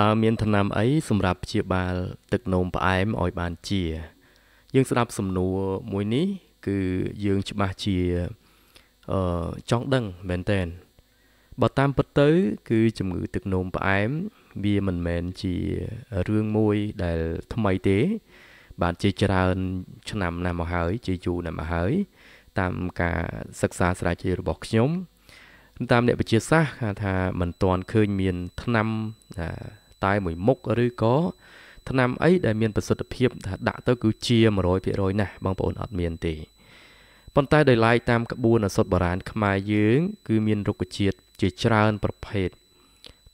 តើមានថ្នាំអីសម្រាប់ព្យាបាលទឹកនោមផ្អែមឲ្យបានជា យើងស្ដាប់សំណួរមួយនេះ គឺយើងច្បាស់ជាអឺចង់ដឹងមែនតើបើតាមពិតទៅ គឺជំងឺទឹកនោមផ្អែមវាមិនមែនជារឿងមួយដែលថ្មីទេ បាទជាច្រើនឆ្នាំណាស់មកហើយ ជាយូរណាស់មកហើយ តាមការសិក្សាស្រាវជ្រាវរបស់ខ្ញុំតាមអ្នកវិទ្យាសាស្ត្រថាមិនទាន់ឃើញមានថ្នាំតែមួយមុខឬក៏ថ្នាំអីដែលមានប្រសិទ្ធភាពថាដាក់ទៅគឺជា100%ណាស់បងប្អូនអត់មានទេប៉ុន្តែដោយឡែកតាមក្បួនអសតបុរាណខ្មែរយើង គឺមានរុក្ខជាតិជាច្រើនប្រភេទ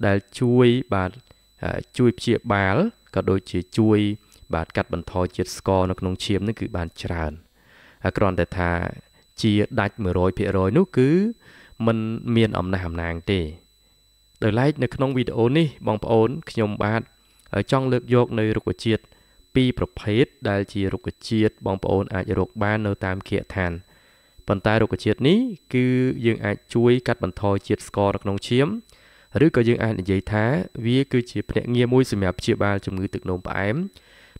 ដែលជួយបាទជួយព្យាបាលក៏ដូចជាជួយ បាទកាត់បន្ថយជាតិស្ករ នៅក្នុងឈាមនេះគឺបានច្រើនហើយគ្រាន់តែថាជាដាច់100%នោះគឺมันមានអំណះអំណាងទេដោយឡែកនៅក្នុងវីដេអូនេះបងប្អូនខ្ញុំបាទចង់លើកយក នៅរុក្ខជាតិពីរប្រភេទដែលជារុក្ខជាតិបងប្អូន អាចរកបាននៅតាមគិកឋានប៉ុន្តែរុក្ខជាតិនេះគឺយើងអាចជួយកាត់បន្ថយជាតិស្ករនៅក្នុងឈាមឬក៏យើង អាចនិយាយថាវាគឺជាភ្នាក់ងារមួយសម្រាប់ព្យាបាលជំងឺទឹកនោមផ្អែម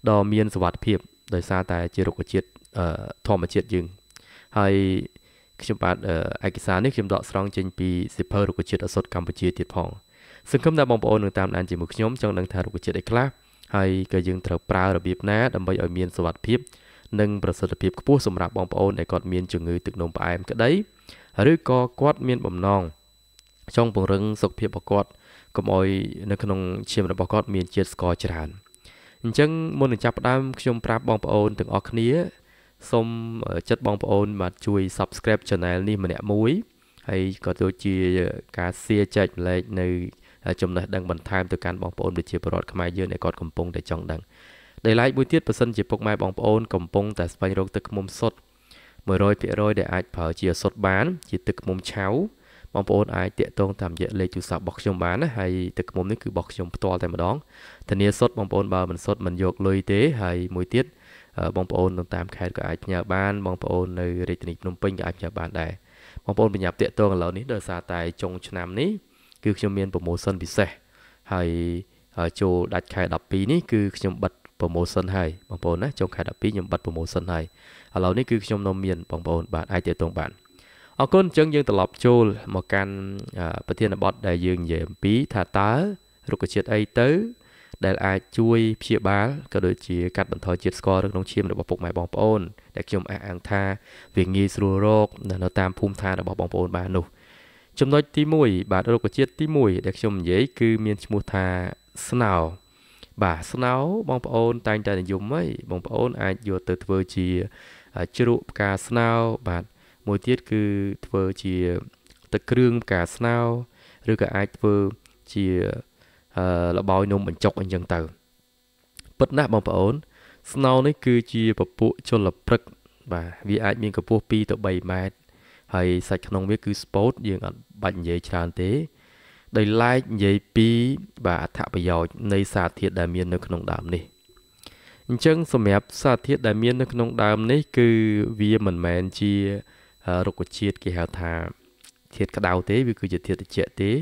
ដ៏មានសុវត្ថិភាពដោយសារតែជារុក្ខជាតិធម្មជាតិយើងហើយខ្ញុំបាទឯកសារនេះខ្ញុំដកស្រង់ចេញពីសិភើរុក្ខជាតិអសុទ្ធកម្ពុជាទៀតផងសង្ឃឹមថាបងប្អូននឹងតាមដានជាមួយខ្ញុំចង់ដឹងថារុក្ខជាតិអីខ្លះហើយក៏យើងត្រូវប្រើរបៀបណាដើម្បីឲ្យមានសុវត្ថិភាព និងប្រសិទ្ធភាពខ្ពស់សម្រាប់បងប្អូនដែលគាត់មានជំងឺទឹកនោមផ្អែមក្តីឬក៏គាត់មានបំណងចង់ពង្រឹងសុខភាពរបស់គាត់កុំឲ្យនៅក្នុងឈាម របស់គាត់មានជាតិស្ករច្រើនអញ្ចឹងមុននឹងចាប់ផ្ដើមខ្ញុំប្រាប់បងប្អូនទាំងអស់គ្នាសូមចិត្តបងប្អូនបាទជួយ subscribe channel នេះម្នាក់មួយហើយក៏ដូចជាការសៀចែកម្លែកនៅចំណេះដឹងបន្ថែមទៅកាន់បងប្អូនប្រជាពលរដ្ឋខ្មែរយើងដែលគាត់កំពុងតែចង់ដឹងដែលឡែកមួយទៀតបើសិនជាពុកម៉ែបងប្អូនកំពុងតែស្វែងរកទឹកឃ្មុំសុទ្ធ100%ដែលអាចប្រើជាសុទ្ធបាន ជាទឹកឃ្មុំឆៅបងប្អូនអាចតាក់ទងតាមរយៈលេខទូរស័ព្ទរបស់ខ្ញុំបានណាហើយទឹកឃ្មុំនេះគឺរបស់ខ្ញុំផ្ទាល់តែម្ដងធានាសុទ្ធបងប្អូនបើមិនសុទ្ធមិនយកលុយទេហើយមួយទៀត0បងប្អូននៅតាមខេត្តក៏អាចផ្ញើបានបងប្អូននៅរាជធានីភ្នំពេញក៏អាចផ្ញើបានដែរបងប្អូនបញ្ញាប់តាកតងឥឡូវនេះដោយសារតែចុងឆ្នាំនេះគឺខ្ញុំមានប្រម៉ូសិនពិសេសហើយចូលដាច់ខែ12នេះគឺខ្ញុំបិទប្រម៉ូសិនហើយបងប្អូនណាចុងខែ12ខ្ញុំបិទប្រម៉ូសិនហើយឥឡូវនេះគឺខ្ញុំនៅមានបងប្អូន បាទអាចតាកតងបានអរគុណអញ្ចឹងយើងត្រឡប់ចូលមកកាន់ប្រធានបទដែលយើងនិយាយអំពីថាតើរុក្ខជាតិអីទៅដែលអាចជួយព្យាបាលក៏ដូចជាកាត់បន្ថយជាតិស្ករនៅក្នុងឈាមរបស់ពុកម៉ែបងប្អូនដែលខ្ញុំអះអាងថាវាងាយស្រួលរកនៅតាមភូមិឋានរបស់បងប្អូនបាននោះ ចំណុចទី1បាទរុក្ខជាតិទី1ដែលខ្ញុំនិយាយគឺមានឈ្មោះថាស្នោ បាទស្នោបងប្អូនតែងតែនិយមហីបងប្អូនអាចយកទៅធ្វើជាជ្រក់ផ្កាស្នោបាទមួយទៀតគឺធ្វើជាទឹកគ្រឿងផ្កាស្នោ ឬក៏អាចធ្វើជាលបោយនំបញ្ចុកអីចឹងទៅពិតណាស់បងប្អូនស្នោនេះគឺជាពពួកជលព្រឹក បាទវាអាចមានកម្ពស់2ទៅ3ម៉ែត្រហើយសាច់ក្នុងវាគឺស្ពោតយើងអត់បាច់និយាយច្រើនទេដោយឡែកនិយាយពី បាទអត្ថប្រយោជន៍នៃសារធាតុដែលមាន នៅក្នុងដើមនេះអញ្ចឹងសម្រាប់សារធាតុដែលមាននៅក្នុងដើមនេះគឺវាមិនមែនជារុក្ខជាតិគេហៅថាធាតុក្តៅទេវាគឺជាធាតុត្រជាក់ទេ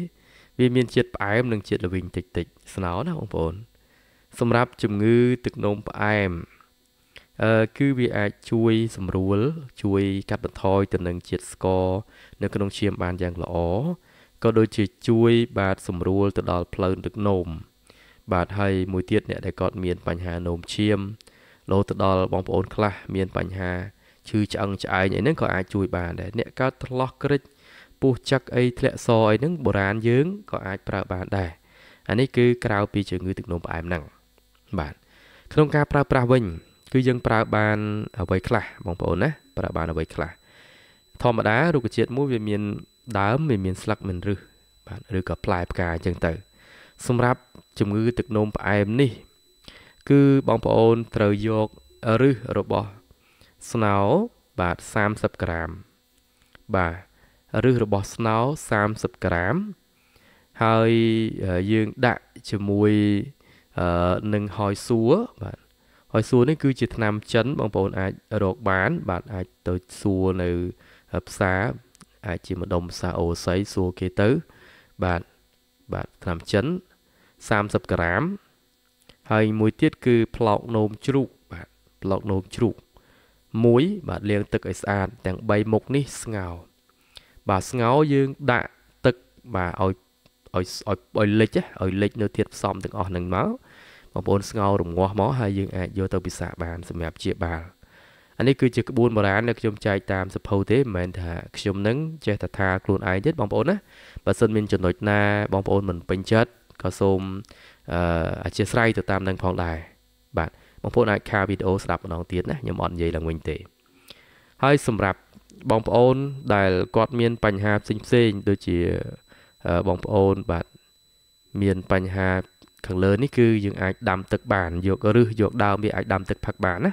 វាមានជាតិផ្អែមនិងជាតិល្វីងតិចតិចស្នោណាបងប្អូនសម្រាប់ជំងឺទឹកនោមផ្អែមអឺគឺវាអាចជួយសម្រួលជួយកាត់បន្ថយទៅនឹងជាតិស្ករនៅក្នុងឈាមបានយ៉ាងល្អក៏ដូចជាជួយបាទសម្រួលទៅដល់ផ្លូវទឹកនោមបាទហើយមួយទៀតអ្នកដែលគាត់មានបញ្ហានោមឈាមលោទៅដល់បងប្អូន ខ្លះមានបញ្ហាឈឺឆ្អឹងឆ្អែងអីហ្នឹងក៏អាចជួយបានដែរអ្នកកើតថ្លោះក្រិចពស់ចឹកអីធ្លាក់សអីហ្នឹងបុរាណយើងក៏អាចប្រើបានដែរអានេះគឺ ក្រៅពីជំងឺ ទឹកនោមផ្អែមហ្នឹងបាទក្នុងការប្រើប្រាស់វិញ គឺយើងប្រើបាន អ្វីខ្លះ បងប្អូនណា ប្រើបានអ្វីខ្លះធម្មតារុក្ខជាតិមួយវាមានដើមវាមានស្លឹកមានឫសបាទឬក៏ផ្លែផ្កាអញ្ចឹងទៅ សម្រាប់ជំងឺទឹកនោមផ្អែមនេះគឺបងប្អូនត្រូវយកឫសរបស់ស្នោបាទ30ក្រាមបាទឫសរបស់ស្នោ30ក្រាមហើយយើងដាក់ជាមួយនឹងហយសួរបាទហើយសួរនេះគឺជាថ្នាំចិនបងប្អូនអាចរកបាន បាទអាចទៅសួរនៅផ្សារអាចជាម្ដុំផ្សារអូស័យសួរគេទៅ បាទបាទថ្នាំចិន30ក្រាមហើយមួយទៀតគឺផ្លោកនោមជ្រូកបាទផ្លោកនោមជ្រូក1បាទលាងទឹកឲ្យស្អាតទាំង3មុខនេះស្ងោរបាទស្ងោរយើងដាក់ទឹកបាទឲ្យឲ្យឲ្យលិចឲ្យលិចនៅធាតុផ្សំទាំងអស់ហ្នឹងមកបងប្អូនស្ងោររងាស់មកហើយយើងអាចយកទៅពិសាបានសម្រាប់ជាបាលអានេះគឺជាក្បួនបុរាណដែលខ្ញុំចែកតាមសភៅទេមិនមែនថាខ្ញុំនឹងចេះតែថាខ្លួនឯងទេបងប្អូនណាបើសិនមានចំណុចណាបងប្អូនមិនពេញចិត្តក៏សូមអឺអធិស្ឋានទៅតាមនឹងផងដែរបាទបងប្អូនអាចខាវីដេអូស្ដាប់ម្ដងទៀតណាខ្ញុំអត់និយាយឡើងវិញទេហើយសម្រាប់បងប្អូន ដែលគាត់មានបញ្ហាផ្សេងផ្សេងដូចជាបងប្អូនបាទមានបញ្ហាខាងលើនេះគឺយើងអាចដាំទឹកបានយករឹសយកដើមវាអាចដាំទឹកផឹកបានណា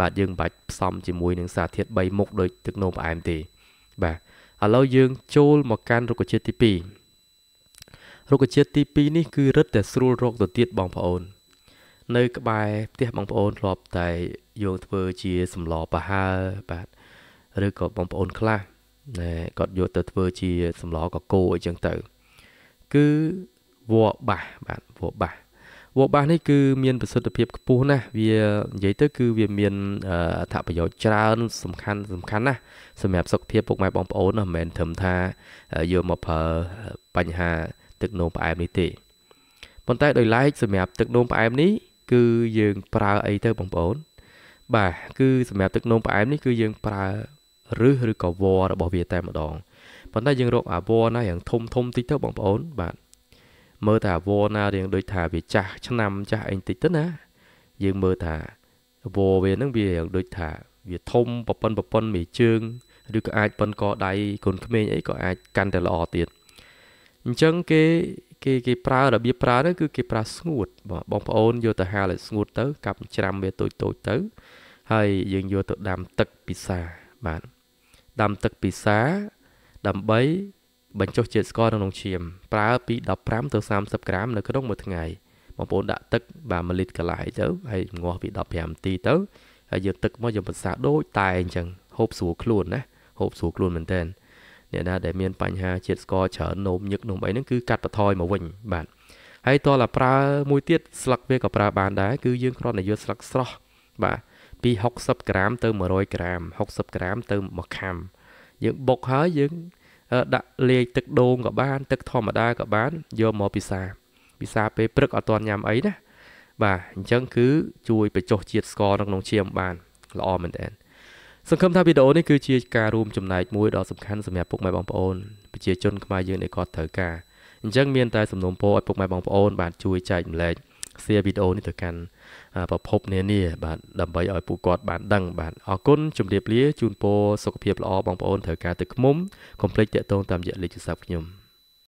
បាទយើងមិនបាច់ផ្សំជាមួយនឹងសារធាតុ3មុខដូចទឹកនោមផ្អែមទេ បាទឥឡូវយើងចូលមកកាន់រុក្ខជាតិទី2រុក្ខជាតិទី2នេះគឺរឹតតែស្រួលរកទៅទៀតបងប្អូន នៅ ក្បែរផ្ទះបងប្អូនធ្លាប់ តែយកធ្វើជាសម្លប្រហើបាទឬក៏បងប្អូនខ្លះណែគាត់យកទៅធ្វើជាសម្លកកោអីចឹងទៅ គឺវ័របាសបាទវ័របាសវ័របាសនេះគឺ មានប្រសិទ្ធភាពខ្ពស់ណាស់វានិយាយទៅ គឺវាមានអត្ថប្រយោជន៍ច្រើនសំខាន់សំខាន់ណាស់សម្រាប់សុខភាពពុកម៉ែបងប្អូនណាមិនមែនត្រឹមថាយកមកប្រើបញ្ហាទឹកនោមផ្អែមនេះទេប៉ុន្តែដោយឡែកសម្រាប់ទឹកនោមផ្អែមនេះ គឺយើងប្រើអីទៅបងប្អូន បាទគឺសម្រាប់ទឹកនោមផ្អែមនេះគឺយើងប្រើឬឬក៏វល្លិរបស់វាតែម្ដងប៉ុន្តែយើងរកអាវល្លិណារៀងធំធំតិចទៅបងប្អូនបាទមើលតែអាវល្លិណារៀងដូចថាវាចាស់ឆ្នាំចាស់អីតិចទៅណា យើងមើលថាវល្លិវាហ្នឹងវារៀងដូចថាវាធំប៉ប៉ុនប៉ប៉ុនមេជើង ឬក៏អាចប៉ុនកដៃកូនក្មេងអីក៏អាចកាន់តែល្អទៀតអញ្ចឹង គេគេគេប្រើរបៀបប្រើហ្នឹងគឺគេប្រើស្ងួតបងបងប្អូនយកទៅហាលឲ្យស្ងួតទៅកាប់ច្រាំវាតូចតូចទៅហើយយើងយកទៅដាំទឹកពិសាបាទដាំទឹកពិសាដើម្បីបញ្ចុះជាតិស្ករនៅក្នុងឈាម ប្រើពី15ទៅ30ក្រាម នៅក្នុងមួយថ្ងៃបងប្អូនដាក់ទឹកបាទ1លីត្រកន្លះទៅហើយងាស់ពី15នាទីទៅហើយយកទឹកមកយកប្រសាដូចតែអញ្ចឹងហូបស្រួលខ្លួនណាហូបស្រួលខ្លួនមែនតើអ្នកណាដែលមាន បញ្ហាជាតិស្ករច្រើននោមញឹកនោមអីហ្នឹងគឺកាត់បន្ថយមកវិញបាទហើយតោះតែប្រើមួយទៀតស្លឹកវាក៏ប្រើបានដែរគឺយើងគ្រាន់តែយកស្លឹកស្រស់បាទពី60ក្រាមទៅ100ក្រាម60ក្រាមទៅ1ខាំយើងបុកហើយយើងដាក់លាយទឹកដូងក៏បានទឹកធម្មតាក៏បានយកមកពិសា ពិសាពេលព្រឹកអត់ទាន់ញ៉ាំអីណាបាទអញ្ចឹងគឺជួយបញ្ចុះជាតិស្ករក្នុងឈាម បានល្អមែនតើសង្ឃឹមថាវីដេអូនេះគឺជាការរួមចំណែកមួយដ៏សំខាន់សម្រាប់ពុកម៉ែបងប្អូនប្រជាជនខ្មែរយើងដែលគាត់ត្រូវការអញ្ចឹងមានតែសំណូមពរឲ្យពុកម៉ែបងប្អូនបានជួយចែកម្លែក share វីដេអូនេះទៅកាន់ប្រភពនានាបាទដើម្បីឲ្យពួកគាត់បានដឹងបាទអរគុណជម្រាបលាជូនពរសុខភាពល្អបងប្អូនត្រូវការទឹកឃ្មុំកុំភ្លេចតាក់ទងតាមរយៈលេខទូរស័ព្ទខ្ញុំ